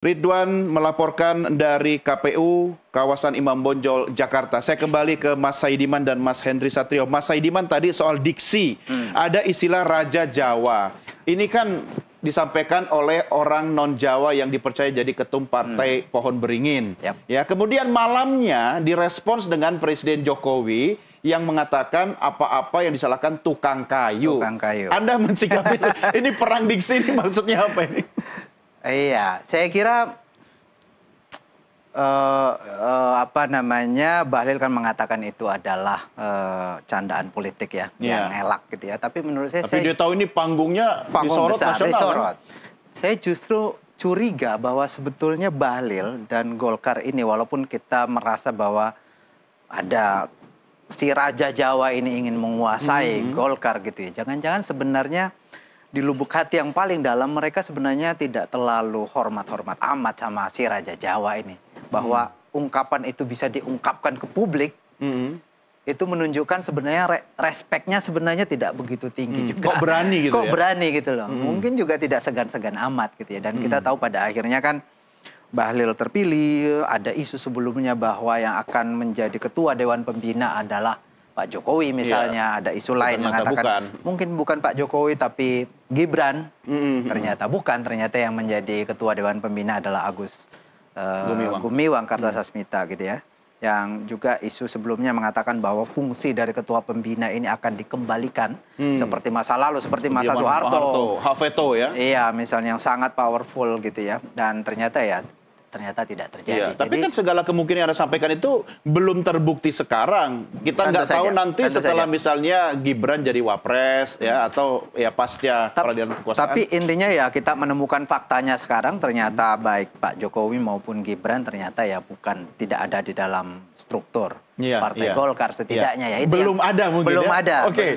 Ridwan melaporkan dari KPU kawasan Imam Bonjol, Jakarta. Saya kembali ke Mas Saidiman dan Mas Hendri Satrio. Mas Saidiman tadi soal diksi, hmm. ada istilah Raja Jawa. Ini kan disampaikan oleh orang non Jawa yang dipercaya jadi ketum partai hmm. Pohon Beringin. Yep. Ya, kemudian malamnya direspons dengan Presiden Jokowi yang mengatakan apa-apa yang disalahkan tukang kayu. Tukang kayu. Anda mensikapi ini perang diksi ini maksudnya apa ini? Iya, saya kira uh, uh, apa namanya Bahlil kan mengatakan itu adalah uh, candaan politik ya, yeah. yang elak gitu ya. Tapi menurut saya, tapi saya, dia tahu ini panggungnya panggung disorot besar, nasional. Kan? Disorot. Kan? Saya justru curiga bahwa sebetulnya Bahlil dan Golkar ini, walaupun kita merasa bahwa ada si Raja Jawa ini ingin menguasai mm -hmm. Golkar gitu ya, jangan-jangan sebenarnya di lubuk hati yang paling dalam mereka sebenarnya tidak terlalu hormat-hormat amat sama si Raja Jawa ini. Bahwa hmm. ungkapan itu bisa diungkapkan ke publik, hmm. itu menunjukkan sebenarnya re respeknya sebenarnya tidak begitu tinggi hmm. juga. Kok berani gitu Kok ya? berani gitu loh. Hmm. Mungkin juga tidak segan-segan amat gitu ya. Dan hmm. kita tahu pada akhirnya kan Bahlil terpilih, ada isu sebelumnya bahwa yang akan menjadi ketua Dewan Pembina adalah Pak Jokowi iya. misalnya yeah. ada isu lain ternyata mengatakan bukan. mungkin bukan Pak Jokowi tapi Gibran mm-hmm, mm-hmm. ternyata bukan ternyata yang menjadi ketua dewan pembina adalah Agus uh, Gumiwang, Gumiwang mm-hmm. Kartasasmita mm. gitu ya yang juga isu sebelumnya mengatakan bahwa fungsi dari ketua pembina ini akan dikembalikan hmm. seperti masa lalu seperti iya, masa Soeharto, Harto, Hafeto ya. Iya, misalnya yang sangat powerful gitu ya. Dan ternyata ya ternyata tidak terjadi. Iya, tapi Jadi, kan segala kemungkinan yang Anda sampaikan itu belum terbukti sekarang. Kita nggak tahu nanti setelah saja. misalnya Gibran jadi wapres hmm. ya atau ya pasca Ta peralihan kekuasaan. Tapi intinya ya kita menemukan faktanya sekarang ternyata hmm. baik Pak Jokowi maupun Gibran ternyata ya bukan tidak ada di dalam struktur iya, Partai iya. Golkar setidaknya iya. ya itu belum ada mungkin belum ya? ada. Oke. Okay.